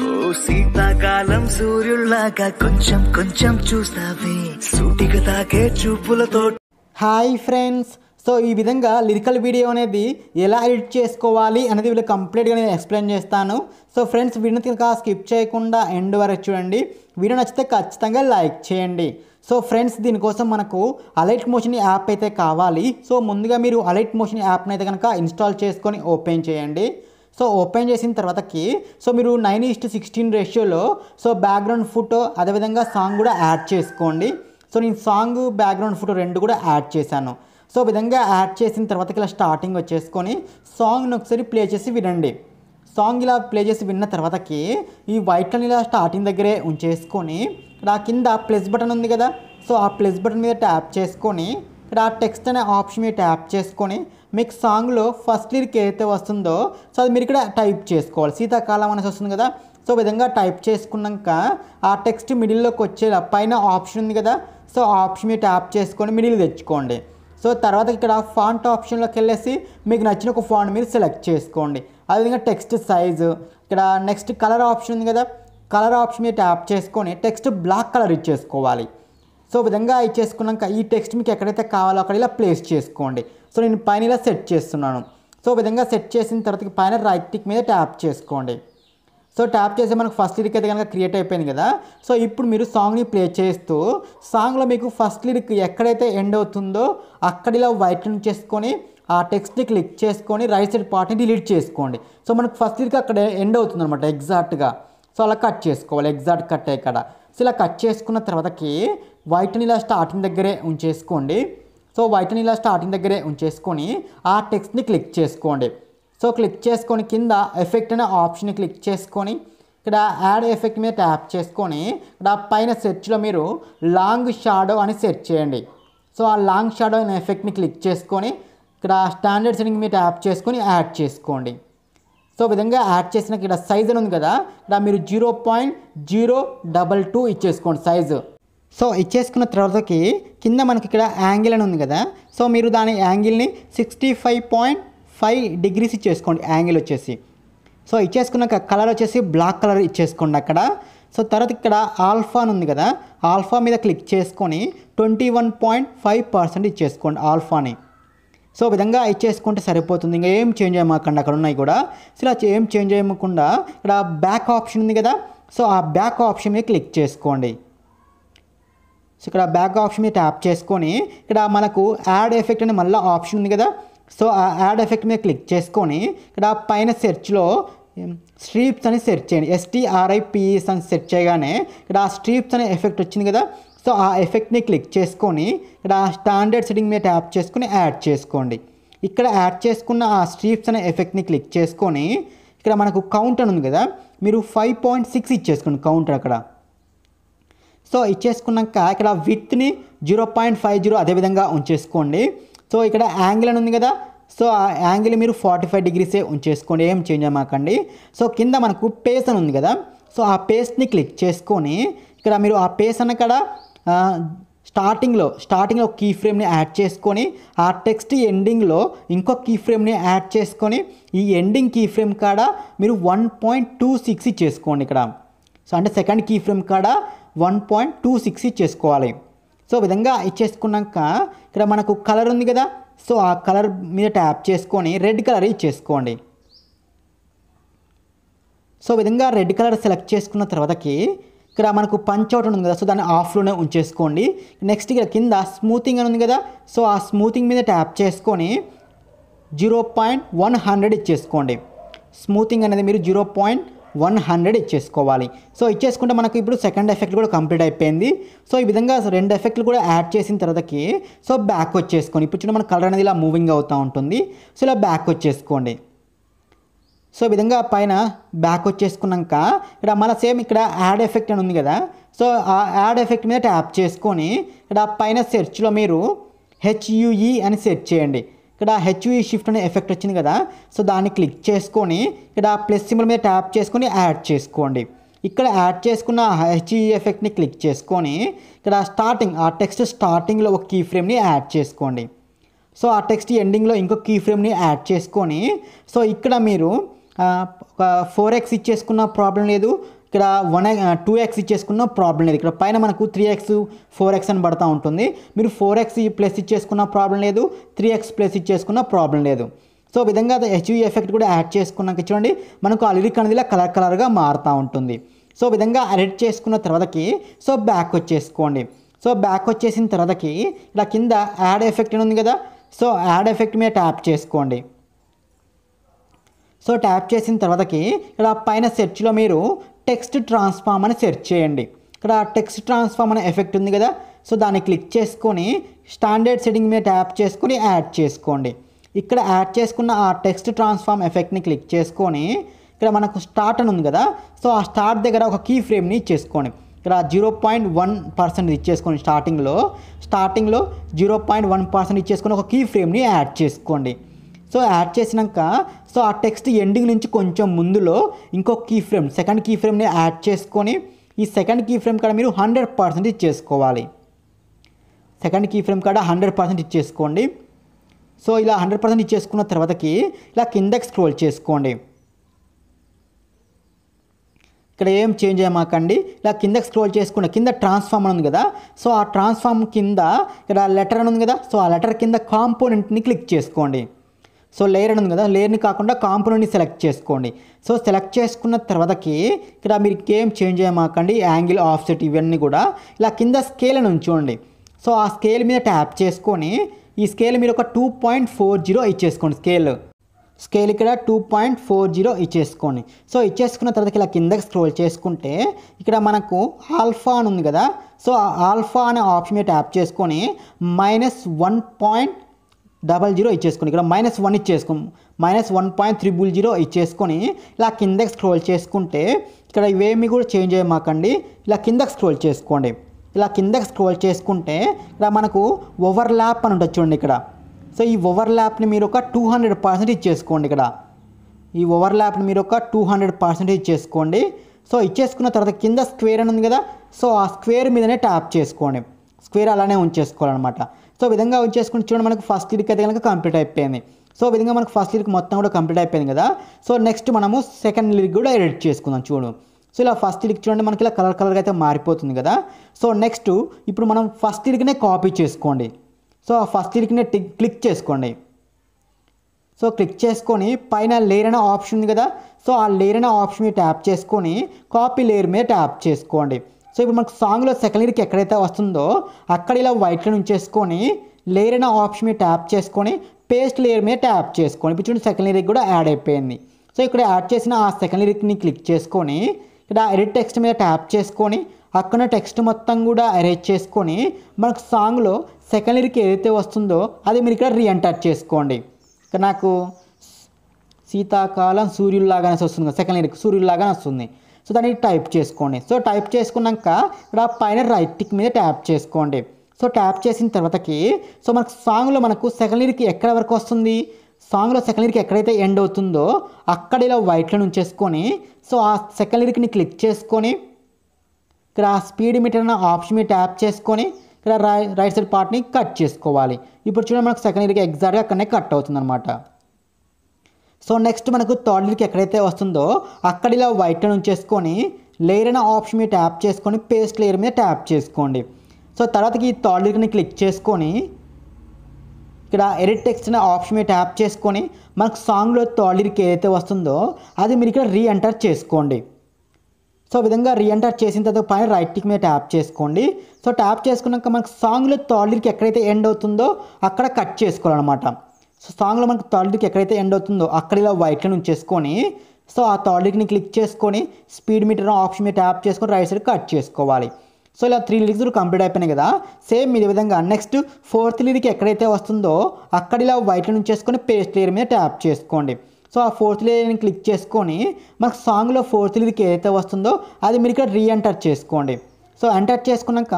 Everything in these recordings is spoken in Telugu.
ఓ శీతాకాలం సూర్యుల్లాగా కొంచెం కొంచెం చూస్తావే సూటిక తాకే చూపులతో హాయ్ ఫ్రెండ్స్ సో ఈ విధంగా లిరికల్ వీడియో అనేది ఎలా ఎడిట్ చేసుకోవాలి అనేది వీళ్ళు కంప్లీట్గా నేను ఎక్స్ప్లెయిన్ చేస్తాను సో ఫ్రెండ్స్ వీడియో కనుక స్కిప్ చేయకుండా ఎండ్ వరకు చూడండి వీడియో నచ్చితే ఖచ్చితంగా లైక్ చేయండి సో ఫ్రెండ్స్ దీనికోసం మనకు అలైట్ మోషన్ యాప్ అయితే కావాలి సో ముందుగా మీరు అలైట్ మోషన్ యాప్ని అయితే కనుక ఇన్స్టాల్ చేసుకొని ఓపెన్ చేయండి సో ఓపెన్ చేసిన తర్వాతకి సో మీరు నైన్ ఈస్ట్ సిక్స్టీన్ రేషియోలో సో బ్యాక్గ్రౌండ్ ఫోటో అదేవిధంగా సాంగ్ కూడా యాడ్ చేసుకోండి సో నేను సాంగ్ బ్యాక్గ్రౌండ్ ఫోటో రెండు కూడా యాడ్ చేశాను సో విధంగా యాడ్ చేసిన తర్వాతకి ఇలా స్టార్టింగ్ వచ్చేసుకొని సాంగ్ని ఒకసారి ప్లే చేసి వినండి సాంగ్ ఇలా ప్లే చేసి విన్న తర్వాతకి ఈ వైట్ కలర్ ఇలా స్టార్టింగ్ దగ్గరే ఉంచేసుకొని ఇక్కడ కింద ప్లస్ బటన్ ఉంది కదా సో ఆ ప్లస్ బటన్ మీద ట్యాప్ చేసుకొని ఇక్కడ టెక్స్ట్ అనే ఆప్షన్ మీద ట్యాప్ చేసుకొని మీకు సాంగ్లో ఫస్ట్ లిరిక్ ఏదైతే వస్తుందో సో అది మీరు ఇక్కడ టైప్ చేసుకోవాలి శీతాకాలం అనేసి వస్తుంది కదా సో విధంగా టైప్ చేసుకున్నాక ఆ టెక్స్ట్ మిడిల్లోకి వచ్చే పైన ఆప్షన్ ఉంది కదా సో ఆప్షన్ మీద ట్యాప్ చేసుకొని మిడిల్ తెచ్చుకోండి సో తర్వాత ఇక్కడ ఫాంట్ ఆప్షన్లోకి వెళ్ళేసి మీకు నచ్చిన ఒక ఫాంట్ మీరు సెలెక్ట్ చేసుకోండి అదేవిధంగా టెక్స్ట్ సైజు ఇక్కడ నెక్స్ట్ కలర్ ఆప్షన్ ఉంది కదా కలర్ ఆప్షన్ మీద ట్యాప్ చేసుకొని టెక్స్ట్ బ్లాక్ కలర్ ఇచ్చేసుకోవాలి సో విధంగా చేసుకున్నాక ఈ టెక్స్ట్ మీకు ఎక్కడైతే కావాలో అక్కడ ఇలా ప్లేస్ చేసుకోండి సో నేను పైన ఇలా సెట్ చేస్తున్నాను సో విధంగా సెట్ చేసిన తర్వాత పైన రైట్ టిక్ మీద ట్యాప్ చేసుకోండి సో ట్యాప్ చేస్తే మనకు ఫస్ట్ లిరిక్ అయితే కనుక క్రియేట్ అయిపోయింది కదా సో ఇప్పుడు మీరు సాంగ్ని ప్లే చేస్తూ సాంగ్లో మీకు ఫస్ట్ లిరిక్ ఎక్కడైతే ఎండ్ అవుతుందో అక్కడ ఇలా వైట్ చేసుకొని ఆ టెక్స్ట్ని క్లిక్ చేసుకొని రైట్ సైడ్ పార్ట్ని డిలీట్ చేసుకోండి సో మనకు ఫస్ట్ లిరిక్ అక్కడ ఎండ్ అవుతుంది అనమాట ఎగ్జాక్ట్గా సో అలా కట్ చేసుకోవాలి ఎగ్జాక్ట్ కట్ అయ్యి సో ఇలా కట్ చేసుకున్న తర్వాతకి వైట్ని ఇలా స్టార్టింగ్ దగ్గరే ఉంచేసుకోండి సో వైట్ని ఇలా స్టార్టింగ్ దగ్గరే ఉంచేసుకొని ఆ టెక్స్ట్ని క్లిక్ చేసుకోండి సో క్లిక్ చేసుకొని కింద ఎఫెక్ట్ అనే ఆప్షన్ని క్లిక్ చేసుకొని ఇక్కడ యాడ్ ఎఫెక్ట్ మీద ట్యాప్ చేసుకొని ఇక్కడ పైన సెర్చ్లో మీరు లాంగ్ షాడో అని సెర్చ్ చేయండి సో ఆ లాంగ్ షాడో అనే ఎఫెక్ట్ని క్లిక్ చేసుకొని ఇక్కడ స్టాండర్డ్ సెట్టింగ్ మీద ట్యాప్ చేసుకొని యాడ్ చేసుకోండి సో విధంగా యాడ్ చేసిన ఇక్కడ సైజ్ అని ఉంది కదా ఇక్కడ మీరు zero point zero double two ఇచ్చేసుకోండి సైజు సో ఇచ్చేసుకున్న తర్వాతకి కింద మనకి ఇక్కడ యాంగిల్ అని ఉంది కదా సో మీరు దాని యాంగిల్ని sixty five point five degrees ఇచ్చేసుకోండి యాంగిల్ వచ్చేసి సో ఇచ్చేసుకున్నాక కలర్ వచ్చేసి బ్లాక్ కలర్ ఇచ్చేసుకోండి అక్కడ సో తర్వాత ఇక్కడ ఆల్ఫా అని ఉంది కదా ఆల్ఫా మీద క్లిక్ చేసుకొని twenty one point five percent ఇచ్చేసుకోండి ఆల్ఫాని సో విధంగా ఇచ్చేసుకుంటే సరిపోతుంది ఇంకా ఏం చేంజ్ అయ్యమాకండి అక్కడ ఉన్నాయి కూడా సో ఇలా ఏం చేంజ్ అయ్యకుండా ఇక్కడ బ్యాక్ ఆప్షన్ ఉంది కదా సో ఆ బ్యాక్ ఆప్షన్ మీద క్లిక్ చేసుకోండి సో ఇక్కడ బ్యాక్ ఆప్షన్ మీద ట్యాప్ చేసుకొని ఇక్కడ మనకు యాడ్ ఎఫెక్ట్ అని మళ్ళీ ఆప్షన్ ఉంది కదా సో ఆ యాడ్ ఎఫెక్ట్ మీద క్లిక్ చేసుకొని ఇక్కడ పైన సెర్చ్లో స్ట్రీప్స్ అని సెర్చ్ చేయండి ఎస్టీఆర్ఐపిఈస్ e అని సెర్చ్ చేయగానే ఇక్కడ ఆ స్ట్రీప్స్ అనే ఎఫెక్ట్ వచ్చింది కదా సో ఆ ఎఫెక్ట్ని క్లిక్ చేసుకొని ఇక్కడ స్టాండర్డ్ సెటింగ్ మీద ట్యాప్ చేసుకుని యాడ్ చేసుకోండి ఇక్కడ యాడ్ చేసుకున్న ఆ స్ట్రీప్స్ అనే ఎఫెక్ట్ని క్లిక్ చేసుకొని ఇక్కడ మనకు కౌంటర్ ఉంది కదా మీరు ఫైవ్ పాయింట్ సిక్స్ ఇచ్చేసుకోండి కౌంటర్ అక్కడ సో ఇచ్చేసుకున్నాక ఇక్కడ విత్ని జీరో పాయింట్ ఫైవ్ జీరో అదేవిధంగా ఉంచేసుకోండి సో ఇక్కడ యాంగిల్ అని ఉంది కదా సో ఆ యాంగిల్ మీరు ఫార్టీ ఫైవ్ డిగ్రీసే ఉంచేసుకోండి ఏం చేంజ్ అమ్మకండి సో కింద మనకు పేస్ అని ఉంది కదా సో ఆ పేస్ట్ని క్లిక్ చేసుకొని ఇక్కడ మీరు ఆ పేస్ అన్న స్టార్టింగ్లో స్టార్టింగ్లో ఒక కీ ఫ్రేమ్ని యాడ్ చేసుకొని ఆ టెక్స్ట్ ఎండింగ్లో ఇంకో కీ ఫ్రేమ్ని యాడ్ చేసుకొని ఈ ఎండింగ్ కీ ఫ్రేమ్ కాడ మీరు వన్ పాయింట్ టూ సిక్స్ ఇచ్చేసుకోండి ఇక్కడ సో అంటే సెకండ్ కీ ఫ్రేమ్ కాడ వన్ పాయింట్ టూ సిక్స్ ఇచ్చేసుకోవాలి సో విధంగా ఇచ్చేసుకున్నాక ఇక్కడ మనకు కలర్ ఉంది కదా సో ఆ కలర్ మీద ట్యాప్ చేసుకొని రెడ్ కలర్ ఇచ్చేసుకోండి సో విధంగా రెడ్ కలర్ సెలెక్ట్ చేసుకున్న తర్వాతకి ఇక్కడ మనకు పంచ్ అవుట్ ఉంది కదా సో దాన్ని ఆఫ్లోనే ఉంచేసుకోండి నెక్స్ట్ ఇక్కడ కింద స్మూతింగ్ అని ఉంది కదా సో ఆ స్మూతింగ్ మీద ట్యాప్ చేసుకొని జీరో పాయింట్ వన్ హండ్రెడ్ ఇచ్చేసుకోండి స్మూతింగ్ అనేది మీరు జీరో పాయింట్ వన్ హండ్రెడ్ ఇచ్చేసుకోవాలి సో ఇచ్చేసుకుంటే మనకు ఇప్పుడు సెకండ్ ఎఫెక్ట్ కూడా కంప్లీట్ అయిపోయింది సో ఈ విధంగా రెండు ఎఫెక్ట్లు కూడా యాడ్ చేసిన తర్వాతకి సో బ్యాక్ వచ్చేసుకోండి ఇప్పుడు చూడండి మన కలర్ అనేది ఇలా మూవింగ్ అవుతూ ఉంటుంది సో ఇలా బ్యాక్ వచ్చేసుకోండి సో విధంగా పైన బ్యాక్ వచ్చేసుకున్నాక ఇక్కడ మన సేమ్ ఇక్కడ యాడ్ ఎఫెక్ట్ అని ఉంది కదా సో ఆ యాడ్ ఎఫెక్ట్ మీద ట్యాప్ చేసుకొని ఇక్కడ పైన సెర్చ్లో మీరు హెచ్యుఈ e అని సెర్చ్ చేయండి ఇక్కడ హెచ్యుఈ షిఫ్ట్ e అనే ఎఫెక్ట్ వచ్చింది కదా సో దాన్ని క్లిక్ చేసుకొని ఇక్కడ ప్లస్ సింబల్ మీద ట్యాప్ చేసుకొని యాడ్ చేసుకోండి ఇక్కడ యాడ్ చేసుకున్న హెచ్ఈ ఎఫెక్ట్ని క్లిక్ చేసుకొని ఇక్కడ స్టార్టింగ్ ఆ టెక్స్ట్ స్టార్టింగ్లో ఒక కీ ఫ్రేమ్ని యాడ్ చేసుకోండి సో ఆ టెక్స్ట్ ఎండింగ్లో ఇంకో కీ ఫ్రేమ్ని యాడ్ చేసుకొని సో ఇక్కడ మీరు ఒక ఫోర్ ఎక్స్ ఇచ్చేసుకున్న ప్రాబ్లం లేదు ఇక్కడ వన్ టూ ఎక్స్ ఇచ్చేసుకున్న ప్రాబ్లం లేదు ఇక్కడ పైన మనకు త్రీ ఎక్స్ ఫోర్ ఎక్స్ అని పడతా ఉంటుంది మీరు ఫోర్ ఎక్స్ ప్లస్ ఇచ్చేసుకున్న ప్రాబ్లం లేదు త్రీ ఎక్స్ ప్లస్ ఇచ్చేసుకున్న ప్రాబ్లం లేదు సో విధంగా హెచ్యూ ఎఫెక్ట్ కూడా యాడ్ చేసుకున్నాక చూడండి మనకు ఆ లిరిక్ అనేది ఇలా కలర్ కలర్గా మారుతూ ఉంటుంది సో విధంగా ఎడిట్ చేసుకున్న తర్వాతకి సో బ్యాక్ వచ్చేసుకోండి సో బ్యాక్ వచ్చేసిన తర్వాతకి ఇలా కింద యాడ్ ఎఫెక్ట్ ఉంది కదా సో యాడ్ ఎఫెక్ట్ మీద ట్యాప్ చేసుకోండి సో ట్యాప్ చేసిన తర్వాతకి ఇక్కడ పైన సెర్చ్లో మీరు టెక్స్ట్ ట్రాన్స్ఫార్మ్ అని సెర్చ్ చేయండి ఇక్కడ టెక్స్ట్ ట్రాన్స్ఫార్మ్ అనే ఎఫెక్ట్ ఉంది కదా సో దాన్ని క్లిక్ చేసుకొని స్టాండర్డ్ సెట్టింగ్ మీద ట్యాప్ చేసుకొని యాడ్ చేసుకోండి ఇక్కడ యాడ్ చేసుకున్న ఆ టెక్స్ట్ ట్రాన్స్ఫార్మ్ ఎఫెక్ట్ని క్లిక్ చేసుకొని ఇక్కడ మనకు స్టార్ట్ అని ఉంది కదా సో ఆ స్టార్ట్ దగ్గర ఒక కీ ఫ్రేమ్ని ఇచ్చేసుకోండి ఇక్కడ జీరో పాయింట్ వన్ పర్సెంట్ ఇచ్చేసుకోండి స్టార్టింగ్లో స్టార్టింగ్లో జీరో పాయింట్ వన్ పర్సెంట్ ఇచ్చేసుకొని ఒక కీ ఫ్రేమ్ని యాడ్ చేసుకోండి సో యాడ్ చేసినాక సో ఆ టెక్స్ట్ ఎండింగ్ నుంచి కొంచెం ముందులో ఇంకో కీ ఫ్రేమ్ సెకండ్ కీ ఫ్రేమ్ని యాడ్ చేసుకొని ఈ సెకండ్ కీ ఫ్రేమ్ కాడ మీరు హండ్రెడ్ పర్సెంట్ ఇచ్చేసుకోవాలి సెకండ్ కీ ఫ్రేమ్ కాడ హండ్రెడ్ పర్సెంట్ ఇచ్చేసుకోండి సో ఇలా హండ్రెడ్ పర్సెంట్ ఇచ్చేసుకున్న తర్వాతకి ఇలా కిందకి స్క్రోల్ చేసుకోండి ఇక్కడ ఏం చేంజ్ అయ్యమాకండి ఇలా కిందకి స్క్రోల్ చేసుకున్న కింద ట్రాన్స్ఫార్మ్ ఉంది కదా సో ఆ ట్రాన్స్ఫార్మ్ కింద ఇక్కడ లెటర్ అని ఉంది కదా సో ఆ లెటర్ కింద కాంపోనెంట్ని క్లిక్ చేసుకోండి సో లేయర్ అని ఉంది కదా లేయర్ని కాకుండా కాంపోనెంట్ని సెలెక్ట్ చేసుకోండి సో సెలెక్ట్ చేసుకున్న తర్వాతకి ఇక్కడ మీరు ఏం చేంజ్ చేయమాకండి యాంగిల్ ఆఫ్సెట్ ఇవన్నీ కూడా ఇలా కింద స్కేల్ అని ఉంచుకోండి సో ఆ స్కేల్ మీద ట్యాప్ చేసుకొని ఈ స్కేల్ మీరు ఒక టూ పాయింట్ ఫోర్ జీరో ఇచ్చేసుకోండి స్కేల్ స్కేల్ ఇక్కడ టూ పాయింట్ ఫోర్ జీరో ఇచ్చేసుకోండి సో ఇచ్చేసుకున్న తర్వాత ఇలా కిందకి స్క్రోల్ చేసుకుంటే ఇక్కడ మనకు ఆల్ఫా అని ఉంది కదా సో ఆల్ఫా అనే ఆప్షన్ మీద ట్యాప్ చేసుకొని minus one point double zero ఇచ్చేసుకుని ఇక్కడ మైనస్ వన్ ఇచ్చేసుకో minus one point triple zero ఇచ్చేసుకొని ఇలా కిందకి స్క్రోల్ చేసుకుంటే ఇక్కడ ఇవేమి కూడా చేంజ్ అయ్యమాకండి ఇలా కిందకి స్క్రోల్ చేసుకోండి ఇలా కిందకి స్క్రోల్ చేసుకుంటే ఇలా మనకు ఓవర్ ల్యాప్ అని ఉంటుంది చూడండి ఇక్కడ సో ఈ ఓవర్ ల్యాప్ని మీరు ఒక టూ హండ్రెడ్ పర్సెంట్ ఇచ్చేసుకోండి ఇక్కడ ఈ ఓవర్ ల్యాప్ని మీరు ఒక టూ హండ్రెడ్ పర్సెంట్ ఇచ్చేసుకోండి సో ఇచ్చేసుకున్న తర్వాత కింద స్క్వేర్ అని ఉంది కదా సో ఆ స్క్వేర్ మీదనే ట్యాప్ చేసుకోండి స్క్వేర్ అలానే ఉంచేసుకోవాలన్నమాట సో విధంగా చేసుకుంటే చూడండి మనకు ఫస్ట్ ఇయర్కి అయితే కనుక కంప్లీట్ అయిపోయింది సో విధంగా మనకు ఫస్ట్ ఇయర్కి మొత్తం కూడా కంప్లీట్ అయిపోయింది కదా సో నెక్స్ట్ మనము సెకండ్ ఇయర్కి కూడా ఎడిట్ చేసుకుందాం చూడు సో ఇలా ఫస్ట్ ఇయర్కి చూడండి మనకి ఇలా కలర్ కలర్గా అయితే మారిపోతుంది కదా సో నెక్స్ట్ ఇప్పుడు మనం ఫస్ట్ ఇయర్కినే కాపీ చేసుకోండి సో ఆ ఫస్ట్ ఇయర్కినే టిక్ క్లిక్ చేసుకోండి సో క్లిక్ చేసుకొని పైన లేయర్ అనే ఆప్షన్ ఉంది కదా సో ఆ లేయర్ అనే ఆప్షన్ మీద ట్యాప్ చేసుకొని కాపీ లేయర్ మీద ట్యాప్ చేసుకోండి సో ఇప్పుడు మనకు సాంగ్లో సెకండ్ లిరిక్ ఎక్కడైతే వస్తుందో అక్కడ ఇలా వైట్ లైన్ ఉంచేసుకొని లేయర్ అయిన ఆప్షన్ మీద ట్యాప్ చేసుకొని పేస్ట్ లేయర్ మీద ట్యాప్ చేసుకొని ఇప్పుడు చూడండి సెకండ్ లిరిక్ కూడా యాడ్ అయిపోయింది సో ఇక్కడ యాడ్ చేసిన ఆ సెకండ్ లిరిక్ని క్లిక్ చేసుకొని ఇక్కడ ఎడిట్ టెక్స్ట్ మీద ట్యాప్ చేసుకొని అక్కడ టెక్స్ట్ మొత్తం కూడా అరేంజ్ చేసుకొని మనకు సాంగ్లో సెకండ్ లిరిక్ ఏదైతే వస్తుందో అది మీరు ఇక్కడ రీఎంటర్ చేసుకోండి నాకు శీతాకాలం సూర్యుల్లాగానే వస్తుంది సెకండ్ లిరిక్ సూర్యుల్లాగానే వస్తుంది సో దాన్ని టైప్ చేసుకోండి సో టైప్ చేసుకున్నాక ఇక్కడ పైన రైట్ టిక్ మీద ట్యాప్ చేసుకోండి సో ట్యాప్ చేసిన తర్వాతకి సో మనకు సాంగ్లో మనకు సెకండ్ ఇయర్కి ఎక్కడ వరకు వస్తుంది సాంగ్లో సెకండ్ ఇయర్కి ఎక్కడైతే ఎండ్ అవుతుందో అక్కడ ఇలా వైట్లో ఉంచేసుకొని సో ఆ సెకండ్ లిరిక్ని క్లిక్ చేసుకొని ఇక్కడ ఆ స్పీడ్ మీటర్ అన్న ఆప్షన్ మీద ట్యాప్ చేసుకొని ఇక్కడ రై రైట్ సైడ్ పార్ట్ని కట్ చేసుకోవాలి ఇప్పుడు చూడండి మనకు సెకండ్ ఇయర్కి ఎగ్జాక్ట్గా అక్కడనే కట్ అనమాట సో నెక్స్ట్ మనకు థర్డ్ లిక్ ఎక్కడైతే వస్తుందో అక్కడ ఇలా వైట్ అని ఉంచేసుకొని లేయర్ అనే ఆప్షన్ మీద ట్యాప్ చేసుకొని పేస్ట్ లేయర్ మీద ట్యాప్ చేసుకోండి సో తర్వాతకి ఈ థర్డ్ లిక్ని క్లిక్ చేసుకొని ఇక్కడ ఎడిట్ టెక్స్ట్ అనే ఆప్షన్ మీద ట్యాప్ చేసుకొని మనకు సాంగ్లో థర్డ్ లిక్ ఏదైతే వస్తుందో అది మీరు ఇక్కడ రీ ఎంటర్ చేసుకోండి సో విధంగా రీ ఎంటర్ చేసిన తర్వాత పైన రైట్ టిక్ మీద ట్యాప్ చేసుకోండి సో ట్యాప్ చేసుకున్నాక మనకు సాంగ్లో థర్డ్ లిక్ ఎక్కడైతే ఎండ్ అవుతుందో అక్కడ కట్ చేసుకోవాలన్నమాట సో సాంగ్లో మనకు థర్డ్ ఎక్కడైతే ఎండ్ అవుతుందో అక్కడ ఇలా వైట్లను ఉంచేసుకొని సో ఆ థర్డ్ క్లిక్ చేసుకొని స్పీడ్ మీటర్ ఆప్షన్ మీద ట్యాప్ చేసుకొని రైట్ సైడ్ కట్ చేసుకోవాలి సో ఇలా త్రీ లిరిక్స్ కంప్లీట్ అయిపోయినాయి కదా సేమ్ ఇదే విధంగా నెక్స్ట్ ఫోర్త్ లిరిక్ ఎక్కడైతే వస్తుందో అక్కడ ఇలా వైట్లను ఉంచేసుకొని పేస్ట్ లేయర్ మీద ట్యాప్ చేసుకోండి సో ఆ ఫోర్త్ లేయర్ని క్లిక్ చేసుకొని మనకు సాంగ్లో ఫోర్త్ లిరిక్ ఏదైతే వస్తుందో అది మీరు ఇక్కడ రీఎంటర్ చేసుకోండి సో ఎంటర్ చేసుకున్నాక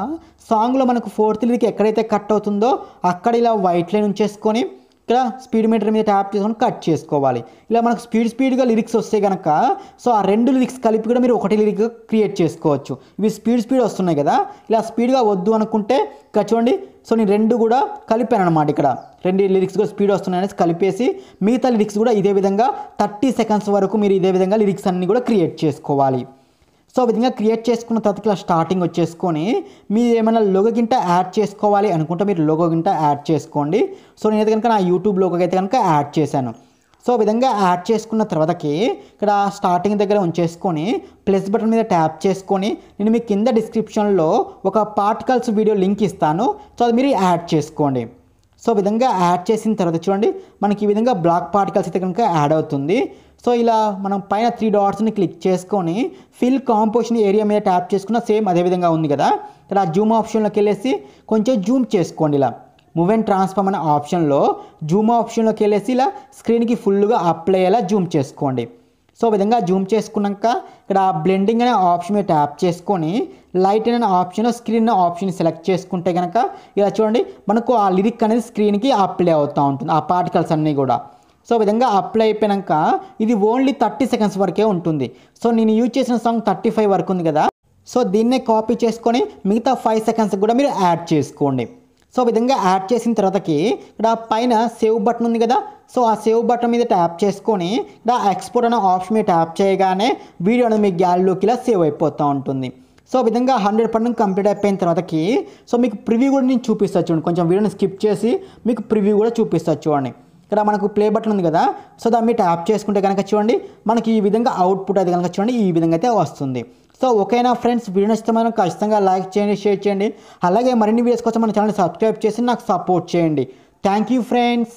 సాంగ్లో మనకు ఫోర్త్ లిరిక్ ఎక్కడైతే కట్ అవుతుందో అక్కడ ఇలా వైట్ లైన్ ఉంచేసుకొని ఇక్కడ స్పీడ్ మీటర్ మీద ట్యాప్ చేసుకొని కట్ చేసుకోవాలి ఇలా మనకు స్పీడ్ స్పీడ్గా లిరిక్స్ వస్తే కనుక సో ఆ రెండు లిరిక్స్ కలిపి కూడా మీరు ఒకటి లిరిక్ క్రియేట్ చేసుకోవచ్చు ఇవి స్పీడ్ స్పీడ్ వస్తున్నాయి కదా ఇలా స్పీడ్గా వద్దు అనుకుంటే ఇక్కడ చూడండి సో నేను రెండు కూడా కలిపాను అనమాట ఇక్కడ రెండు లిరిక్స్ కూడా స్పీడ్ వస్తున్నాయి అనేసి కలిపేసి మిగతా లిరిక్స్ కూడా ఇదే విధంగా థర్టీ సెకండ్స్ వరకు మీరు ఇదే విధంగా లిరిక్స్ అన్నీ కూడా క్రియేట్ చేసుకోవాలి సో ఆ విధంగా క్రియేట్ చేసుకున్న తర్వాత ఇలా స్టార్టింగ్ వచ్చేసుకొని మీరు ఏమైనా లోగో గింట యాడ్ చేసుకోవాలి అనుకుంటే మీరు లోగో గింట యాడ్ చేసుకోండి సో నేనైతే కనుక నా యూట్యూబ్ లోగో అయితే కనుక యాడ్ చేశాను సో విధంగా యాడ్ చేసుకున్న తర్వాతకి ఇక్కడ స్టార్టింగ్ దగ్గర ఉంచేసుకొని ప్లస్ బటన్ మీద ట్యాప్ చేసుకొని నేను మీ కింద డిస్క్రిప్షన్లో ఒక పార్టికల్స్ వీడియో లింక్ ఇస్తాను సో అది మీరు యాడ్ చేసుకోండి సో విధంగా యాడ్ చేసిన తర్వాత చూడండి మనకి ఈ విధంగా బ్లాక్ పార్టికల్స్ అయితే కనుక యాడ్ అవుతుంది సో ఇలా మనం పైన త్రీ డాట్స్ని క్లిక్ చేసుకొని ఫిల్ కాంపోజిషన్ ఏరియా మీద ట్యాప్ చేసుకున్న సేమ్ అదేవిధంగా ఉంది కదా ఇక్కడ జూమ్ ఆప్షన్లోకి వెళ్ళేసి కొంచెం జూమ్ చేసుకోండి ఇలా మూవ్ అండ్ ట్రాన్స్ఫార్మ్ అనే ఆప్షన్లో జూమ్ ఆప్షన్లోకి వెళ్ళేసి ఇలా స్క్రీన్కి ఫుల్గా అప్లై అయ్యేలా జూమ్ చేసుకోండి సో విధంగా జూమ్ చేసుకున్నాక ఇక్కడ బ్లెండింగ్ అనే ఆప్షన్ మీద ట్యాప్ చేసుకొని లైట్ అనే ఆప్షన్ స్క్రీన్ ఆప్షన్ సెలెక్ట్ చేసుకుంటే కనుక ఇలా చూడండి మనకు ఆ లిరిక్ అనేది స్క్రీన్కి అప్లై అవుతూ ఉంటుంది ఆ పార్టికల్స్ అన్నీ కూడా సో విధంగా అప్లై అయిపోయాక ఇది ఓన్లీ థర్టీ సెకండ్స్ వరకే ఉంటుంది సో నేను యూజ్ చేసిన సాంగ్ థర్టీ ఫైవ్ వరకు ఉంది కదా సో దీన్నే కాపీ చేసుకొని మిగతా ఫైవ్ సెకండ్స్ కూడా మీరు యాడ్ చేసుకోండి సో విధంగా యాడ్ చేసిన తర్వాతకి ఇక్కడ పైన సేవ్ బటన్ ఉంది కదా సో ఆ సేవ్ బటన్ మీద ట్యాప్ చేసుకొని ఇక్కడ ఎక్స్పోర్ట్ అనే ఆప్షన్ మీద ట్యాప్ చేయగానే వీడియో అనేది మీ గ్యాలరీలోకి ఇలా సేవ్ అయిపోతూ ఉంటుంది సో విధంగా హండ్రెడ్ పర్సెంట్ కంప్లీట్ అయిపోయిన తర్వాతకి సో మీకు ప్రివ్యూ కూడా నేను చూపిస్తా చూడండి కొంచెం వీడియోని స్కిప్ చేసి మీకు ప్రివ్యూ కూడా చూపిస్తా చూడండి ఇక్కడ మనకు ప్లే బటన్ ఉంది కదా సో దాన్ని ట్యాప్ చేసుకుంటే కనుక చూడండి మనకి ఈ విధంగా అవుట్పుట్ అయితే కనుక చూడండి ఈ విధంగా అయితే వస్తుంది సో ఓకేనా ఫ్రెండ్స్ వీడియో నచ్చితే మనం ఖచ్చితంగా లైక్ చేయండి షేర్ చేయండి అలాగే మరిన్ని వీడియోస్ కోసం మన ఛానల్ సబ్స్క్రైబ్ చేసి నాకు సపోర్ట్ చేయండి థ్యాంక్ యూ ఫ్రెండ్స్